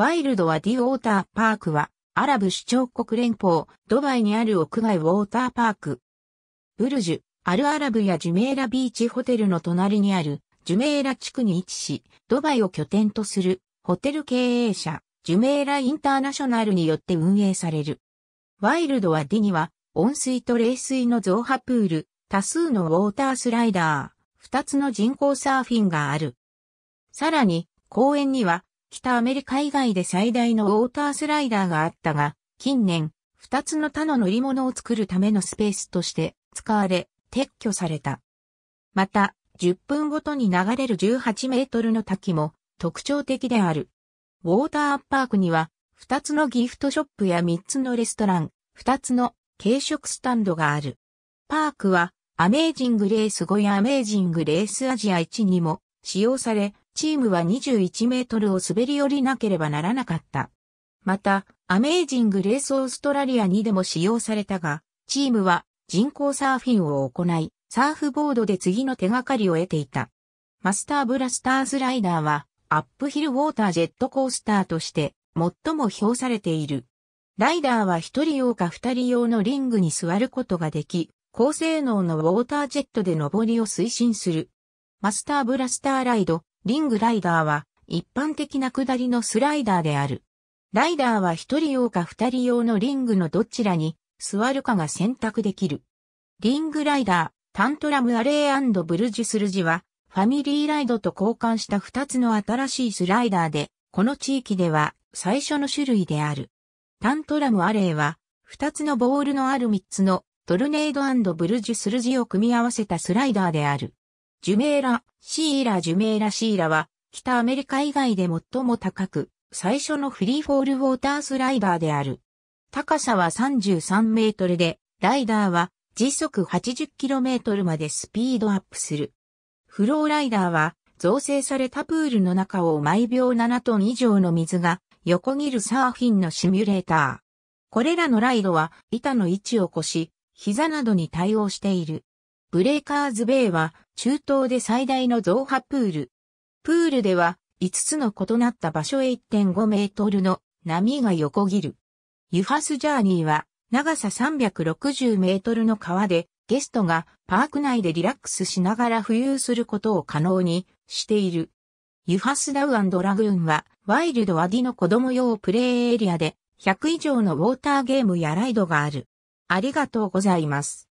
ワイルドはディウォーターパークは、アラブ首長国連邦、ドバイにある屋外ウォーターパーク。ブルジュ、アルアラブやジュメーラビーチホテルの隣にある、ジュメーラ地区に位置し、ドバイを拠点とする、ホテル経営者、ジュメーラインターナショナルによって運営される。ワイルドはディには、温水と冷水の増波プール、多数のウォータースライダー、二つの人工サーフィンがある。さらに、公園には、北アメリカ以外で最大のウォータースライダーがあったが、近年、二つの他の乗り物を作るためのスペースとして使われ、撤去された。また、10分ごとに流れる18メートルの滝も特徴的である。ウォーターパークには、二つのギフトショップや三つのレストラン、二つの軽食スタンドがある。パークは、アメージングレース5やアメージングレースアジア1にも使用され、チームは21メートルを滑り降りなければならなかった。また、アメージングレースオーストラリアにでも使用されたが、チームは人工サーフィンを行い、サーフボードで次の手がかりを得ていた。マスターブラスターズライダーは、アップヒルウォータージェットコースターとして、最も評されている。ライダーは一人用か二人用のリングに座ることができ、高性能のウォータージェットで登りを推進する。マスターブラスターライド、リングライダーは一般的な下りのスライダーである。ライダーは一人用か二人用のリングのどちらに座るかが選択できる。リングライダー、タントラムアレーブルジュスルジはファミリーライドと交換した二つの新しいスライダーで、この地域では最初の種類である。タントラムアレーは二つのボールのある三つのトルネードブルジュスルジを組み合わせたスライダーである。ジュメーラ、シーラジュメーラシーラは、北アメリカ以外で最も高く、最初のフリーフォールウォータースライダーである。高さは33メートルで、ライダーは時速 80km までスピードアップする。フローライダーは造成されたプールの中を毎秒7トン以上の水が横切るサーフィンのシミュレーター。これらのライドは板の位置を越し、膝などに対応している。ブレイカーズベイは中東で最大の増波プール。プールでは5つの異なった場所へ1.5メートルの波が横切る。ユハスジャーニーは長さ360メートルの川でゲストがパーク内でリラックスしながら浮遊することを可能にしている。ユハスダウラグーンはワイルドアディの子供用プレイエリアで100以上のウォーターゲームやライドがある。ありがとうございます。